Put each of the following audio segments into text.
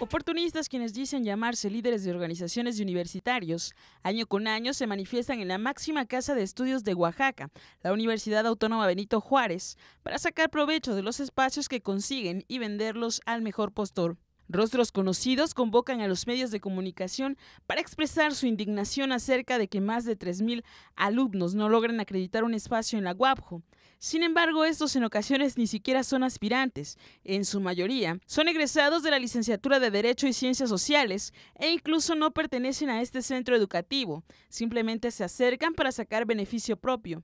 Oportunistas quienes dicen llamarse líderes de organizaciones de universitarios, año con año se manifiestan en la máxima casa de estudios de Oaxaca, la Universidad Autónoma Benito Juárez, para sacar provecho de los espacios que consiguen y venderlos al mejor postor. Rostros conocidos convocan a los medios de comunicación para expresar su indignación acerca de que más de 3.000 alumnos no logran acreditar un espacio en la UAPJO. Sin embargo, estos en ocasiones ni siquiera son aspirantes. En su mayoría, son egresados de la licenciatura de Derecho y Ciencias Sociales e incluso no pertenecen a este centro educativo. Simplemente se acercan para sacar beneficio propio.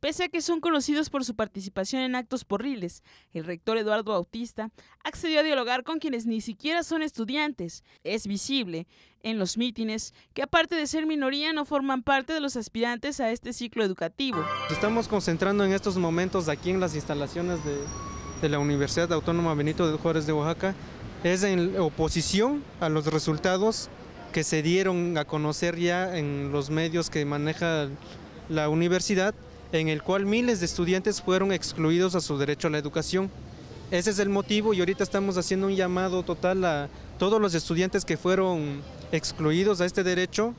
Pese a que son conocidos por su participación en actos porriles, el rector Eduardo Bautista accedió a dialogar con quienes ni siquiera son estudiantes. Es visible en los mítines que aparte de ser minoría no forman parte de los aspirantes a este ciclo educativo. Estamos concentrando en estos momentos aquí en las instalaciones de, la Universidad Autónoma Benito de Juárez de Oaxaca. Es en oposición a los resultados que se dieron a conocer ya en los medios que maneja la universidad en el cual miles de estudiantes fueron excluidos a su derecho a la educación. Ese es el motivo y ahorita estamos haciendo un llamado total a todos los estudiantes que fueron excluidos a este derecho,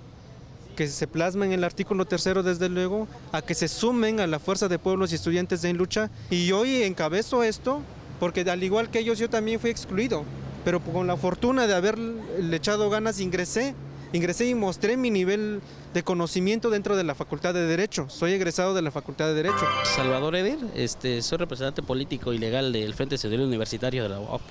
que se plasma en el artículo tercero desde luego, a que se sumen a la fuerza de pueblos y estudiantes en lucha. Y hoy encabezo esto porque al igual que ellos yo también fui excluido, pero con la fortuna de haberle echado ganas ingresé ingresé y mostré mi nivel de conocimiento dentro de la Facultad de Derecho. Soy egresado de la Facultad de Derecho. Salvador Eder, este, soy representante político y legal del Frente Estudiantil Universitario de la UAP.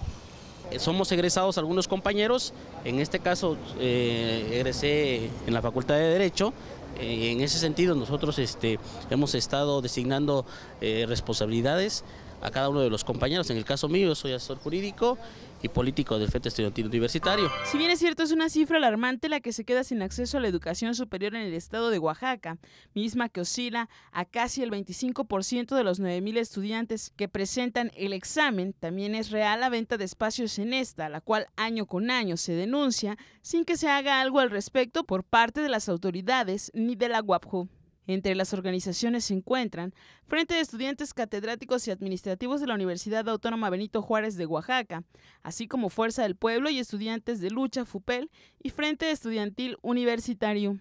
Eh, somos egresados algunos compañeros, en este caso eh, egresé en la Facultad de Derecho, eh, en ese sentido nosotros este, hemos estado designando responsabilidades a cada uno de los compañeros. En el caso mío, soy asesor jurídico y político del Frente Estudiantil Universitario. Si bien es cierto, es una cifra alarmante la que se queda sin acceso a la educación superior en el estado de Oaxaca, misma que oscila a casi el 25% de los 9.000 estudiantes que presentan el examen. También es real la venta de espacios en esta, la cual año con año se denuncia sin que se haga algo al respecto por parte de las autoridades ni de la UAPJU. Entre las organizaciones se encuentran Frente de Estudiantes Catedráticos y Administrativos de la Universidad Autónoma Benito Juárez de Oaxaca, así como Fuerza del Pueblo y Estudiantes de Lucha FUPEL y Frente Estudiantil Universitario.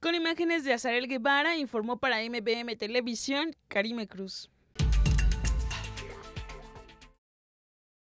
Con imágenes de Azarel Guevara, informó para MBM Televisión Karime Cruz.